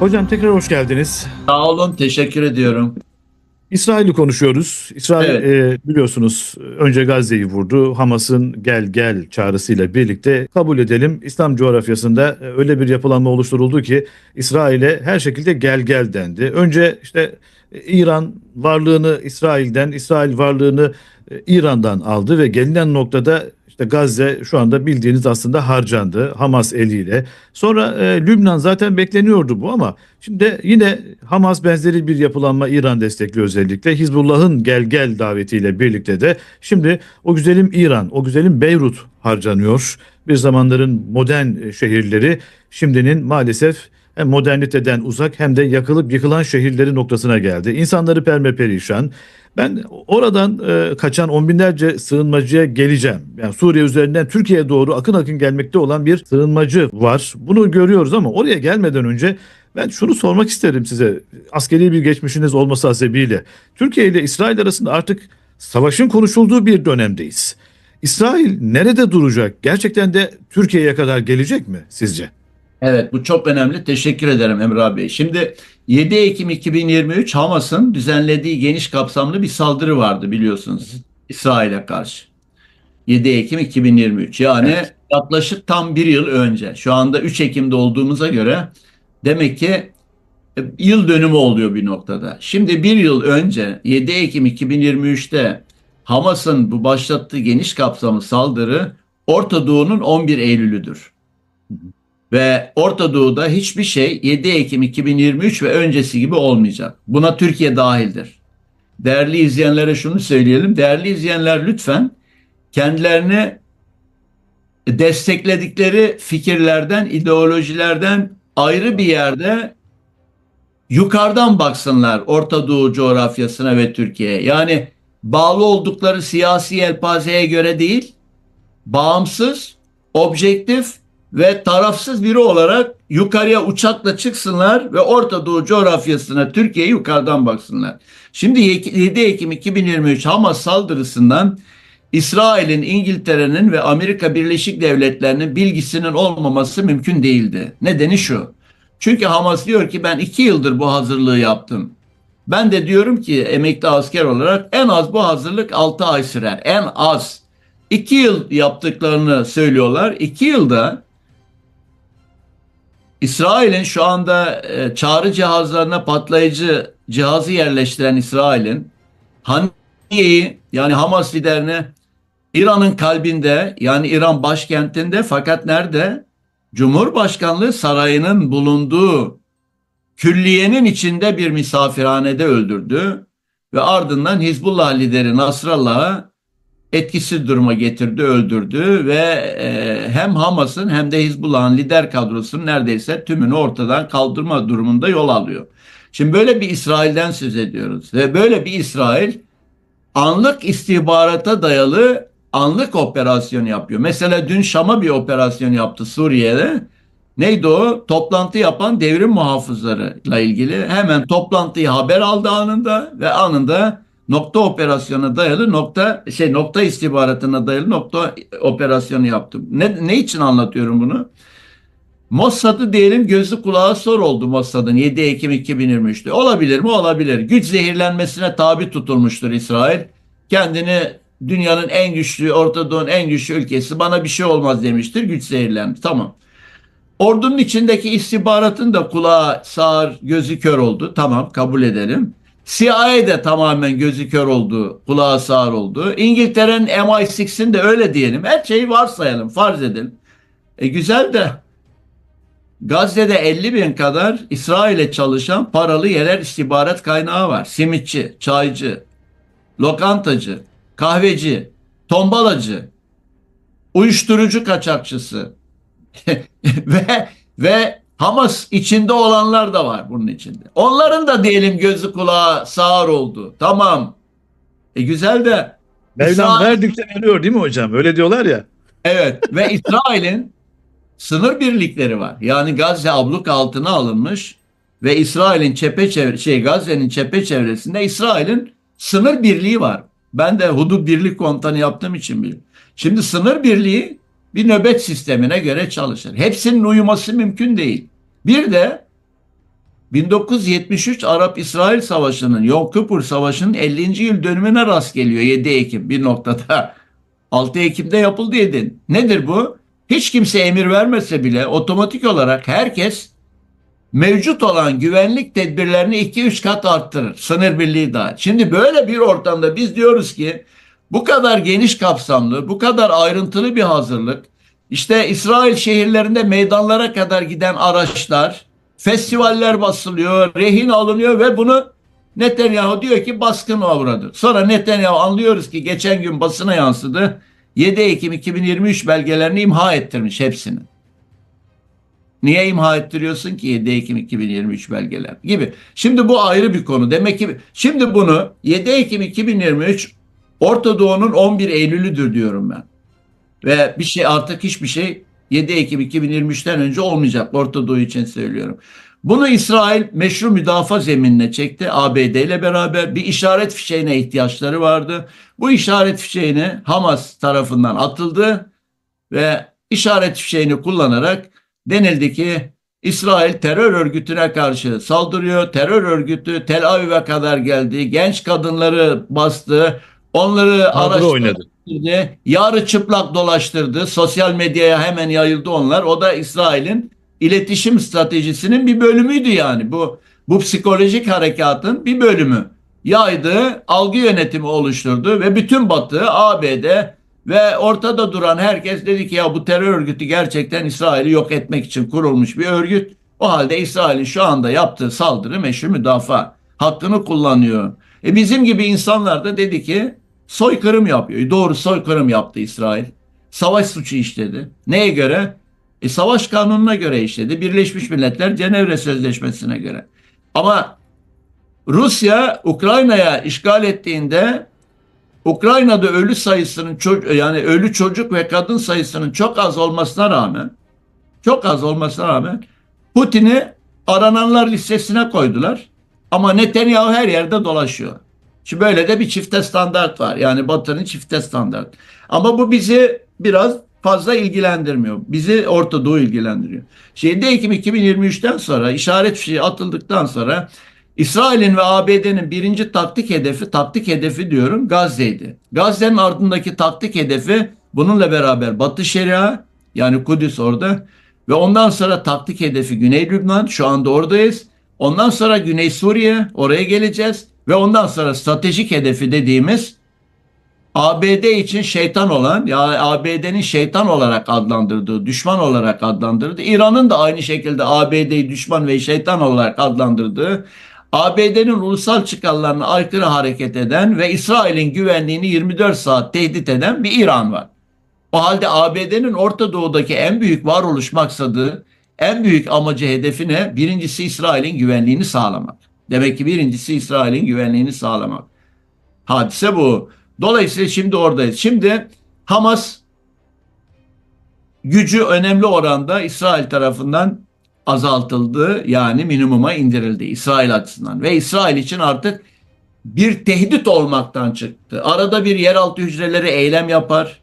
Hocam tekrar hoş geldiniz. Sağ olun, teşekkür ediyorum. İsrail'i konuşuyoruz. İsrail evet. e, biliyorsunuz önce Gazze'yi vurdu. Hamas'ın gel gel çağrısıyla birlikte kabul edelim İslam coğrafyasında e, öyle bir yapılanma oluşturuldu ki İsrail'e her şekilde gel gel dendi. Önce işte e, İran varlığını İsrail'den, İsrail varlığını e, İran'dan aldı ve gelinen noktada işte Gazze şu anda bildiğiniz aslında harcandı Hamas eliyle. Sonra e, Lübnan zaten bekleniyordu bu ama şimdi yine Hamas benzeri bir yapılanma İran destekli özellikle Hizbullah'ın gel gel davetiyle birlikte de şimdi o güzelim İran, o güzelim Beyrut harcanıyor. Bir zamanların modern e, şehirleri şimdinin maalesef hem moderniteden uzak hem de yakılıp yıkılan şehirleri noktasına geldi. İnsanları perperişan. Ben oradan e, kaçan on binlerce sığınmacıya geleceğim. Yani Suriye üzerinden Türkiye'ye doğru akın akın gelmekte olan bir sığınmacı var. Bunu görüyoruz ama oraya gelmeden önce ben şunu sormak isterim size. Askeri bir geçmişiniz olması hasebiyle. Türkiye ile İsrail arasında artık savaşın konuşulduğu bir dönemdeyiz. İsrail nerede duracak? Gerçekten de Türkiye'ye kadar gelecek mi sizce? Evet bu çok önemli. Teşekkür ederim Emrah Bey. Şimdi 7 Ekim 2023 Hamas'ın düzenlediği geniş kapsamlı bir saldırı vardı biliyorsunuz İsrail'e karşı. 7 Ekim 2023 yani evet. yaklaşık tam bir yıl önce. Şu anda 3 Ekim'de olduğumuza göre demek ki e, yıl dönümü oluyor bir noktada. Şimdi bir yıl önce 7 Ekim 2023'te Hamas'ın bu başlattığı geniş kapsamlı saldırı Orta Doğu'nun 11 Eylül'üdür. Ve Orta Doğu'da hiçbir şey 7 Ekim 2023 ve öncesi gibi olmayacak. Buna Türkiye dahildir. Değerli izleyenlere şunu söyleyelim. Değerli izleyenler lütfen kendilerini destekledikleri fikirlerden, ideolojilerden ayrı bir yerde yukarıdan baksınlar Orta Doğu coğrafyasına ve Türkiye'ye. Yani bağlı oldukları siyasi elpazeye göre değil, bağımsız, objektif ve tarafsız biri olarak yukarıya uçakla çıksınlar ve Orta Doğu coğrafyasına Türkiye'yi yukarıdan baksınlar. Şimdi 7 Ekim 2023 Hamas saldırısından İsrail'in, İngiltere'nin ve Amerika Birleşik Devletleri'nin bilgisinin olmaması mümkün değildi. Nedeni şu. Çünkü Hamas diyor ki ben iki yıldır bu hazırlığı yaptım. Ben de diyorum ki emekli asker olarak en az bu hazırlık 6 ay sürer. En az. 2 yıl yaptıklarını söylüyorlar. 2 yılda İsrail'in şu anda e, çağrı cihazlarına patlayıcı cihazı yerleştiren İsrail'in Haniye'yi yani Hamas liderini İran'ın kalbinde yani İran başkentinde fakat nerede? Cumhurbaşkanlığı sarayının bulunduğu külliyenin içinde bir misafirhanede öldürdü ve ardından Hizbullah lideri Nasrallah'a etkisiz duruma getirdi, öldürdü ve e, hem Hamas'ın hem de Hizbullah'ın lider kadrosunun neredeyse tümünü ortadan kaldırma durumunda yol alıyor. Şimdi böyle bir İsrail'den söz ediyoruz ve böyle bir İsrail anlık istihbarata dayalı anlık operasyon yapıyor. Mesela dün Şam'a bir operasyon yaptı Suriye'de. Neydi o? Toplantı yapan devrim muhafızlarıyla ilgili hemen toplantıyı haber aldı anında ve anında nokta operasyona dayalı nokta şey nokta istihbaratına dayalı nokta operasyonu yaptım. Ne, ne için anlatıyorum bunu? Mossad'ı diyelim gözü kulağı sor oldu Mossad'ın 7 Ekim 2023'te. Olabilir mi? Olabilir. Güç zehirlenmesine tabi tutulmuştur İsrail. Kendini dünyanın en güçlü, Orta Doğu'nun en güçlü ülkesi bana bir şey olmaz demiştir. Güç zehirlendi. Tamam. Ordunun içindeki istihbaratın da kulağı sağır, gözü kör oldu. Tamam kabul edelim. CIA tamamen gözü kör oldu, kulağı sağır oldu. İngiltere'nin MI6'in de öyle diyelim. Her şeyi varsayalım, farz edelim. E güzel de Gazze'de 50 bin kadar İsrail'e çalışan paralı yerel istihbarat kaynağı var. Simitçi, çaycı, lokantacı, kahveci, tombalacı, uyuşturucu kaçakçısı ve ve Hamas içinde olanlar da var bunun içinde. Onların da diyelim gözü kulağı sağır oldu. Tamam. E güzel de Mevlam İsrail... verdikçe veriyor değil mi hocam? Öyle diyorlar ya. Evet ve İsrail'in sınır birlikleri var. Yani Gazze abluk altına alınmış ve İsrail'in çepeçevre şey Gazze'nin çepe çevresinde İsrail'in sınır birliği var. Ben de hudut birlik komutanı yaptığım için biliyorum. Şimdi sınır birliği bir nöbet sistemine göre çalışır. Hepsinin uyuması mümkün değil. Bir de 1973 Arap-İsrail Savaşı'nın, Yom Kippur Savaşı'nın 50. yıl dönümüne rast geliyor 7 Ekim bir noktada. 6 Ekim'de yapıldı edin. Nedir bu? Hiç kimse emir vermese bile otomatik olarak herkes mevcut olan güvenlik tedbirlerini 2-3 kat arttırır. Sınır birliği daha. Şimdi böyle bir ortamda biz diyoruz ki bu kadar geniş kapsamlı, bu kadar ayrıntılı bir hazırlık, işte İsrail şehirlerinde meydanlara kadar giden araçlar, festivaller basılıyor, rehin alınıyor ve bunu Netanyahu diyor ki baskın uğradı. Sonra Netanyahu anlıyoruz ki geçen gün basına yansıdı. 7 Ekim 2023 belgelerini imha ettirmiş hepsini. Niye imha ettiriyorsun ki 7 Ekim 2023 belgeler gibi. Şimdi bu ayrı bir konu. Demek ki şimdi bunu 7 Ekim 2023 Orta Doğu'nun 11 Eylül'üdür diyorum ben. Ve bir şey artık hiçbir şey 7 Ekim 2023'ten önce olmayacak Orta Doğu için söylüyorum. Bunu İsrail meşru müdafaa zeminine çekti. ABD ile beraber bir işaret fişeğine ihtiyaçları vardı. Bu işaret fişeğini Hamas tarafından atıldı ve işaret fişeğini kullanarak denildi ki İsrail terör örgütüne karşı saldırıyor. Terör örgütü Tel Aviv'e kadar geldi. Genç kadınları bastı. Onları araştırdı. oynadı. Yarı çıplak dolaştırdı. Sosyal medyaya hemen yayıldı onlar. O da İsrail'in iletişim stratejisinin bir bölümüydü yani. Bu bu psikolojik harekatın bir bölümü yaydı, algı yönetimi oluşturdu ve bütün Batı, ABD ve ortada duran herkes dedi ki ya bu terör örgütü gerçekten İsrail'i yok etmek için kurulmuş bir örgüt. O halde İsrail'in şu anda yaptığı saldırı meşru müdafaa hakkını kullanıyor. E bizim gibi insanlar da dedi ki Soykırım yapıyor. Doğru soykırım yaptı İsrail. Savaş suçu işledi. Neye göre? E, savaş kanununa göre işledi. Birleşmiş Milletler Cenevre Sözleşmesi'ne göre. Ama Rusya Ukrayna'ya işgal ettiğinde Ukrayna'da ölü sayısının yani ölü çocuk ve kadın sayısının çok az olmasına rağmen çok az olmasına rağmen Putin'i arananlar listesine koydular. Ama Netanyahu her yerde dolaşıyor. Şimdi böyle de bir çifte standart var. Yani Batı'nın çifte standart. Ama bu bizi biraz fazla ilgilendirmiyor. Bizi Orta Doğu ilgilendiriyor. Şimdi Ekim 2023'ten sonra işaret fişeği atıldıktan sonra İsrail'in ve ABD'nin birinci taktik hedefi, taktik hedefi diyorum Gazze'ydi. Gazze'nin ardındaki taktik hedefi bununla beraber Batı Şeria yani Kudüs orada ve ondan sonra taktik hedefi Güney Lübnan şu anda oradayız. Ondan sonra Güney Suriye oraya geleceğiz. Ve ondan sonra stratejik hedefi dediğimiz ABD için şeytan olan ya yani ABD'nin şeytan olarak adlandırdığı, düşman olarak adlandırdığı, İran'ın da aynı şekilde ABD'yi düşman ve şeytan olarak adlandırdığı, ABD'nin ulusal çıkarlarına aykırı hareket eden ve İsrail'in güvenliğini 24 saat tehdit eden bir İran var. O halde ABD'nin Orta Doğu'daki en büyük varoluş maksadı, en büyük amacı hedefine birincisi İsrail'in güvenliğini sağlamak. Demek ki birincisi İsrail'in güvenliğini sağlamak. Hadise bu. Dolayısıyla şimdi oradayız. Şimdi Hamas gücü önemli oranda İsrail tarafından azaltıldı. Yani minimuma indirildi İsrail açısından. Ve İsrail için artık bir tehdit olmaktan çıktı. Arada bir yeraltı hücreleri eylem yapar.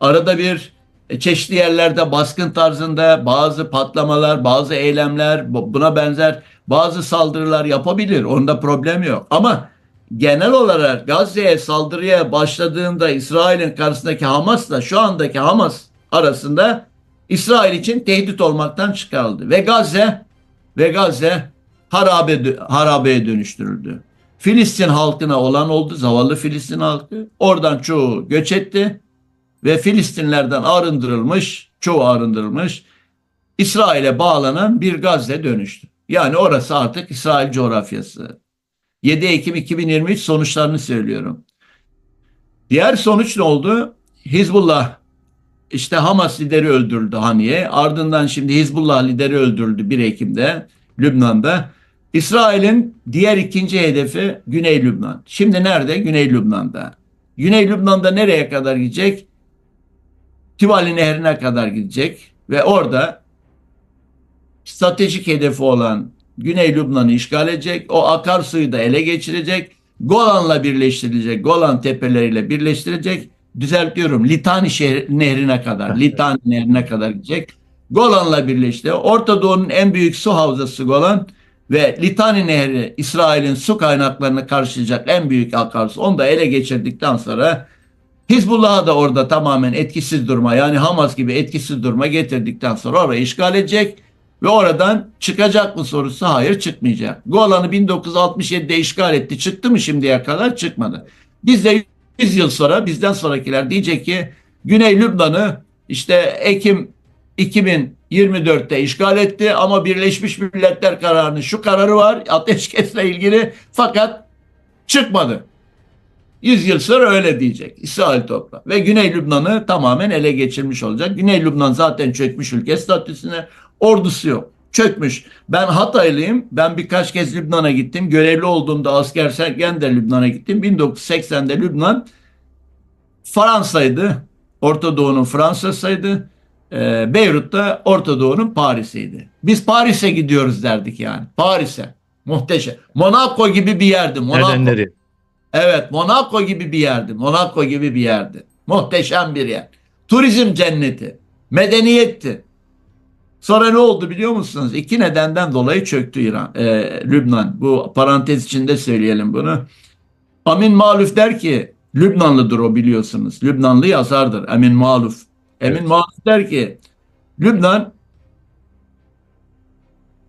Arada bir e, çeşitli yerlerde baskın tarzında bazı patlamalar, bazı eylemler, buna benzer bazı saldırılar yapabilir. Onda problem yok. Ama genel olarak Gazze'ye saldırıya başladığında İsrail'in karşısındaki Hamas'la şu andaki Hamas arasında İsrail için tehdit olmaktan çıkarıldı. Ve Gazze ve Gazze harabe, harabeye dönüştürüldü. Filistin halkına olan oldu. Zavallı Filistin halkı. Oradan çoğu göç etti. Ve Filistinlerden arındırılmış, çoğu arındırılmış İsrail'e bağlanan bir Gazze dönüştü. Yani orası artık İsrail coğrafyası. 7 Ekim 2023 sonuçlarını söylüyorum. Diğer sonuç ne oldu? Hizbullah işte Hamas lideri öldürdü, Haniye. Ardından şimdi Hizbullah lideri öldürdü 1 Ekim'de Lübnan'da. İsrail'in diğer ikinci hedefi Güney Lübnan. Şimdi nerede? Güney Lübnan'da. Güney Lübnan'da nereye kadar gidecek? Tivali Nehri'ne kadar gidecek ve orada stratejik hedefi olan Güney Lübnan'ı işgal edecek. O akarsuyu da ele geçirecek. Golan'la birleştirilecek. Golan tepeleriyle birleştirecek. Düzeltiyorum. Litani şehir, nehrine kadar. Litani nehrine kadar gidecek. Golan'la birleşti. Orta Doğu'nun en büyük su havzası Golan ve Litani Nehri İsrail'in su kaynaklarını karşılayacak en büyük akarsu. Onu da ele geçirdikten sonra Hizbullah'ı da orada tamamen etkisiz durma yani Hamas gibi etkisiz durma getirdikten sonra orayı işgal edecek ve oradan çıkacak mı sorusu hayır çıkmayacak. Golan'ı 1967'de işgal etti. Çıktı mı şimdiye kadar? Çıkmadı. Biz de 100 yıl sonra bizden sonrakiler diyecek ki Güney Lübnan'ı işte Ekim 2024'te işgal etti ama Birleşmiş Milletler kararının şu kararı var ateşkesle ilgili fakat çıkmadı. 100 yıl sonra öyle diyecek İsrail topla Ve Güney Lübnan'ı tamamen ele geçirmiş olacak. Güney Lübnan zaten çökmüş ülke statüsüne. Ordusu yok. Çökmüş. Ben Hataylıyım. Ben birkaç kez Lübnan'a gittim. Görevli olduğumda asker serken de Lübnan'a gittim. 1980'de Lübnan Fransa'ydı. Orta Doğu'nun Fransa'sıydı. Ee, Beyrut'ta Orta Doğu'nun Paris'iydi. Biz Paris'e gidiyoruz derdik yani. Paris'e. Muhteşem. Monaco gibi bir yerdi. Monaco. Nedenleri. Evet Monaco gibi bir yerdi. Monaco gibi bir yerdi. Muhteşem bir yer. Turizm cenneti. Medeniyetti. Sonra ne oldu biliyor musunuz? İki nedenden dolayı çöktü İran, e, Lübnan. Bu parantez içinde söyleyelim bunu. Amin Maluf der ki, Lübnanlıdır o biliyorsunuz. Lübnanlı yazardır Amin Maluf. Emin evet. Maluf der ki, Lübnan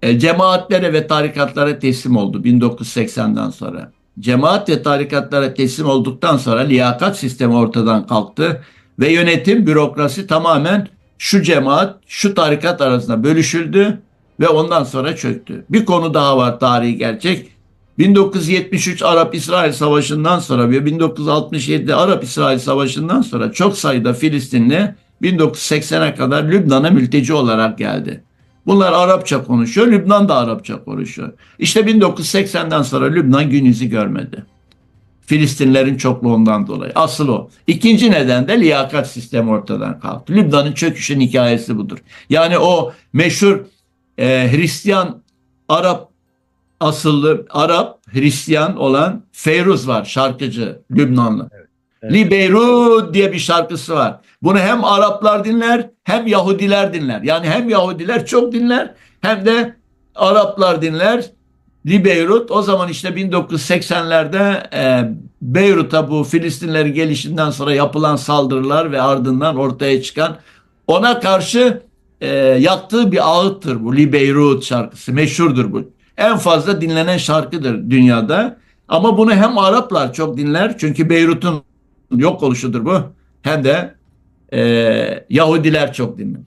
e, cemaatlere ve tarikatlara teslim oldu 1980'den sonra. Cemaat ve tarikatlara teslim olduktan sonra liyakat sistemi ortadan kalktı ve yönetim, bürokrasi tamamen şu cemaat, şu tarikat arasında bölüşüldü ve ondan sonra çöktü. Bir konu daha var tarihi gerçek. 1973 Arap-İsrail Savaşı'ndan sonra ve 1967 Arap-İsrail Savaşı'ndan sonra çok sayıda Filistinli 1980'e kadar Lübnan'a mülteci olarak geldi. Bunlar Arapça konuşuyor, Lübnan da Arapça konuşuyor. İşte 1980'den sonra Lübnan gün yüzü görmedi. Filistinlerin çokluğundan dolayı. Asıl o. İkinci neden de liyakat sistemi ortadan kalktı. Lübnan'ın çöküşün hikayesi budur. Yani o meşhur e, Hristiyan Arap asıllı Arap Hristiyan olan Feyruz var şarkıcı Lübnanlı. Evet. diye bir şarkısı var. Bunu hem Araplar dinler hem Yahudiler dinler. Yani hem Yahudiler çok dinler hem de Araplar dinler Li Beyrut o zaman işte 1980'lerde e, Beyrut'a bu Filistinlerin gelişinden sonra yapılan saldırılar ve ardından ortaya çıkan ona karşı e, yaktığı bir ağıttır bu Li Beyrut şarkısı meşhurdur bu. En fazla dinlenen şarkıdır dünyada ama bunu hem Araplar çok dinler çünkü Beyrut'un yok oluşudur bu hem de e, Yahudiler çok dinler.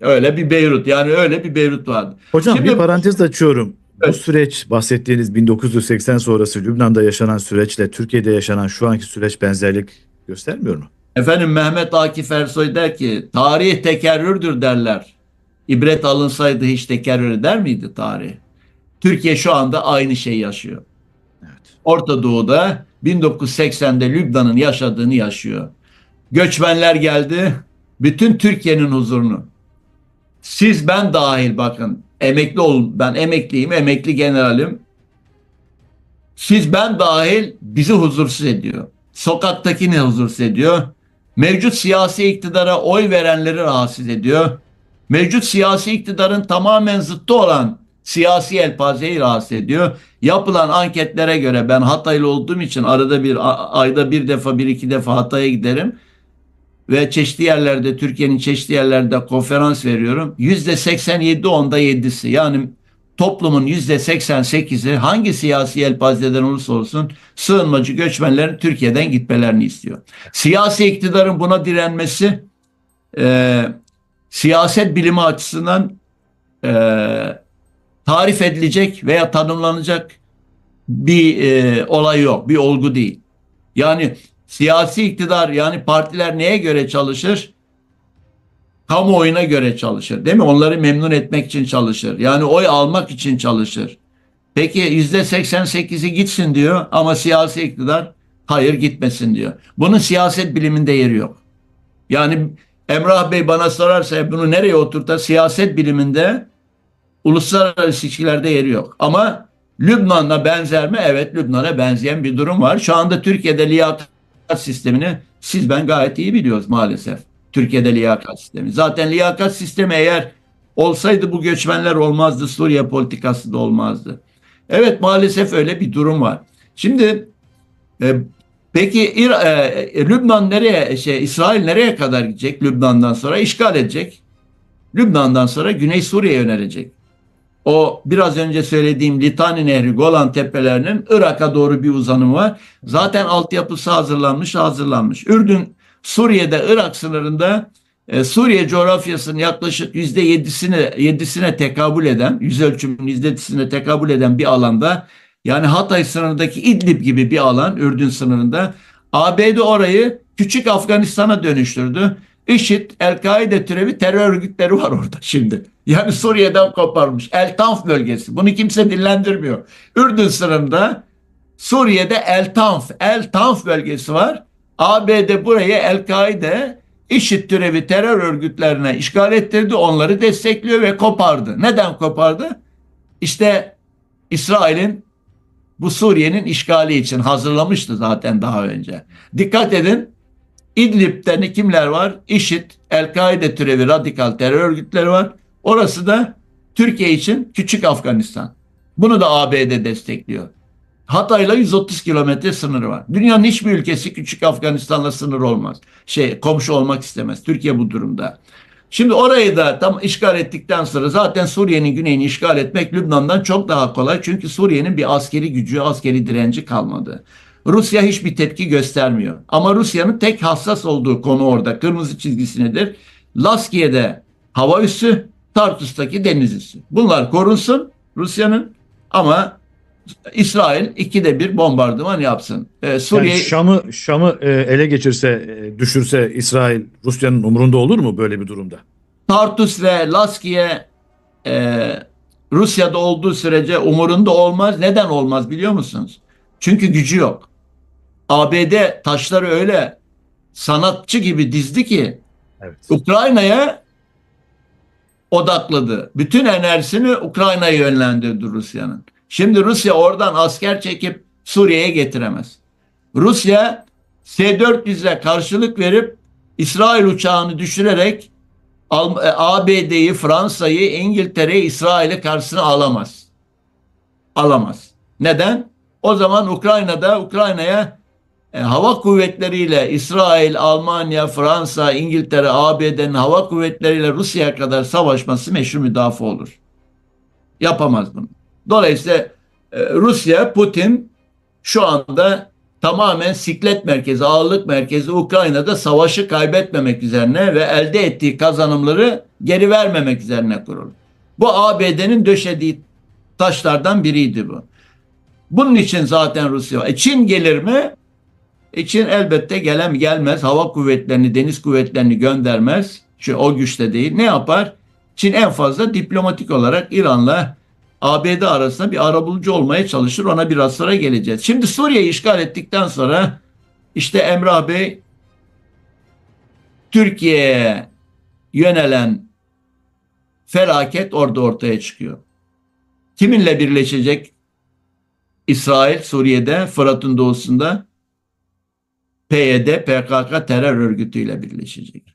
Öyle bir Beyrut yani öyle bir Beyrut vardı. Hocam Şimdi, bir parantez açıyorum bu süreç bahsettiğiniz 1980 sonrası Lübnan'da yaşanan süreçle Türkiye'de yaşanan şu anki süreç benzerlik göstermiyor mu? Efendim Mehmet Akif Ersoy der ki tarih tekerrürdür derler. İbret alınsaydı hiç tekerrür eder miydi tarih? Türkiye şu anda aynı şeyi yaşıyor. Evet. Orta Doğu'da 1980'de Lübnan'ın yaşadığını yaşıyor. Göçmenler geldi. Bütün Türkiye'nin huzurunu siz ben dahil bakın emekli ol ben emekliyim emekli generalim. Siz ben dahil bizi huzursuz ediyor. Sokaktakini huzursuz ediyor. Mevcut siyasi iktidara oy verenleri rahatsız ediyor. Mevcut siyasi iktidarın tamamen zıttı olan siyasi elpazeyi rahatsız ediyor. Yapılan anketlere göre ben Hataylı olduğum için arada bir ayda bir defa bir iki defa Hatay'a giderim ve çeşitli yerlerde Türkiye'nin çeşitli yerlerde konferans veriyorum. Yüzde 87 onda 7'si yani toplumun yüzde 88'i hangi siyasi yelpazeden olursa olsun sığınmacı göçmenlerin Türkiye'den gitmelerini istiyor. Siyasi iktidarın buna direnmesi e, siyaset bilimi açısından e, tarif edilecek veya tanımlanacak bir e, olay yok, bir olgu değil. Yani Siyasi iktidar yani partiler neye göre çalışır? Kamuoyuna göre çalışır değil mi? Onları memnun etmek için çalışır. Yani oy almak için çalışır. Peki yüzde 88'i gitsin diyor ama siyasi iktidar hayır gitmesin diyor. Bunun siyaset biliminde yeri yok. Yani Emrah Bey bana sorarsa bunu nereye oturta siyaset biliminde uluslararası ilişkilerde yeri yok. Ama Lübnan'la benzer mi? Evet Lübnan'a benzeyen bir durum var. Şu anda Türkiye'de liyakatı sistemini siz ben gayet iyi biliyoruz maalesef. Türkiye'de liyakat sistemi. Zaten liyakat sistemi eğer olsaydı bu göçmenler olmazdı. Suriye politikası da olmazdı. Evet maalesef öyle bir durum var. Şimdi e, peki İr, e, e Lübnan nereye şey İsrail nereye kadar gidecek? Lübnan'dan sonra işgal edecek. Lübnan'dan sonra Güney Suriye'ye yönelecek. O biraz önce söylediğim Litani Nehri Golan Tepelerinin Irak'a doğru bir uzanımı var. Zaten altyapısı hazırlanmış hazırlanmış. Ürdün Suriye'de Irak sınırında e, Suriye coğrafyasının yaklaşık yüzde yedisine, yedisine tekabül eden, yüz ölçümünün yüzde yedisine tekabül eden bir alanda yani Hatay sınırındaki İdlib gibi bir alan Ürdün sınırında ABD orayı küçük Afganistan'a dönüştürdü. IŞİD, El-Kaide türevi terör örgütleri var orada şimdi. Yani Suriye'den koparmış. El Tanf bölgesi. Bunu kimse dillendirmiyor. Ürdün sınırında Suriye'de El Tanf, El Tanf bölgesi var. ABD buraya El-Kaide IŞİD türevi terör örgütlerine işgal ettirdi. Onları destekliyor ve kopardı. Neden kopardı? İşte İsrail'in bu Suriye'nin işgali için hazırlamıştı zaten daha önce. Dikkat edin İdlib'de kimler var? IŞİD, El-Kaide türevi radikal terör örgütleri var. Orası da Türkiye için küçük Afganistan. Bunu da ABD destekliyor. Hatay'la 130 kilometre sınırı var. Dünyanın hiçbir ülkesi küçük Afganistan'la sınır olmaz. Şey komşu olmak istemez. Türkiye bu durumda. Şimdi orayı da tam işgal ettikten sonra zaten Suriye'nin güneyini işgal etmek Lübnan'dan çok daha kolay. Çünkü Suriye'nin bir askeri gücü, askeri direnci kalmadı. Rusya hiçbir tepki göstermiyor. Ama Rusya'nın tek hassas olduğu konu orada. Kırmızı çizgisi nedir? Laskiye'de hava üssü, Tartus'taki denizcisi. Bunlar korunsun Rusya'nın ama İsrail ikide bir bombardıman yapsın. Ee, Suriye yani Şam'ı Şam'ı e, ele geçirse, e, düşürse İsrail Rusya'nın umurunda olur mu böyle bir durumda? Tartus ve Laskiye e, Rusya'da olduğu sürece umurunda olmaz. Neden olmaz biliyor musunuz? Çünkü gücü yok. ABD taşları öyle sanatçı gibi dizdi ki evet. Ukrayna'ya odakladı. Bütün enerjisini Ukrayna'ya yönlendirdi Rusya'nın. Şimdi Rusya oradan asker çekip Suriye'ye getiremez. Rusya S-400'le karşılık verip İsrail uçağını düşürerek ABD'yi, e, Fransa'yı, İngiltere'yi, İsrail'i karşısına alamaz. Alamaz. Neden? O zaman Ukrayna'da Ukrayna'ya e, hava kuvvetleriyle İsrail, Almanya, Fransa, İngiltere, ABD'nin hava kuvvetleriyle Rusya'ya kadar savaşması meşhur müdafaa olur. Yapamaz bunu. Dolayısıyla e, Rusya, Putin şu anda tamamen siklet merkezi, ağırlık merkezi Ukrayna'da savaşı kaybetmemek üzerine ve elde ettiği kazanımları geri vermemek üzerine kuruldu. Bu ABD'nin döşediği taşlardan biriydi bu. Bunun için zaten Rusya E Çin gelir mi? için elbette gelem gelmez hava kuvvetlerini, deniz kuvvetlerini göndermez. şu o güçte değil. Ne yapar? Çin en fazla diplomatik olarak İran'la ABD arasında bir arabulucu olmaya çalışır. Ona biraz sonra geleceğiz. Şimdi Suriye'yi işgal ettikten sonra işte Emrah Bey Türkiye'ye yönelen felaket orada ortaya çıkıyor. Kiminle birleşecek İsrail Suriye'de, Fırat'ın doğusunda? PYD e PKK terör örgütüyle birleşecek.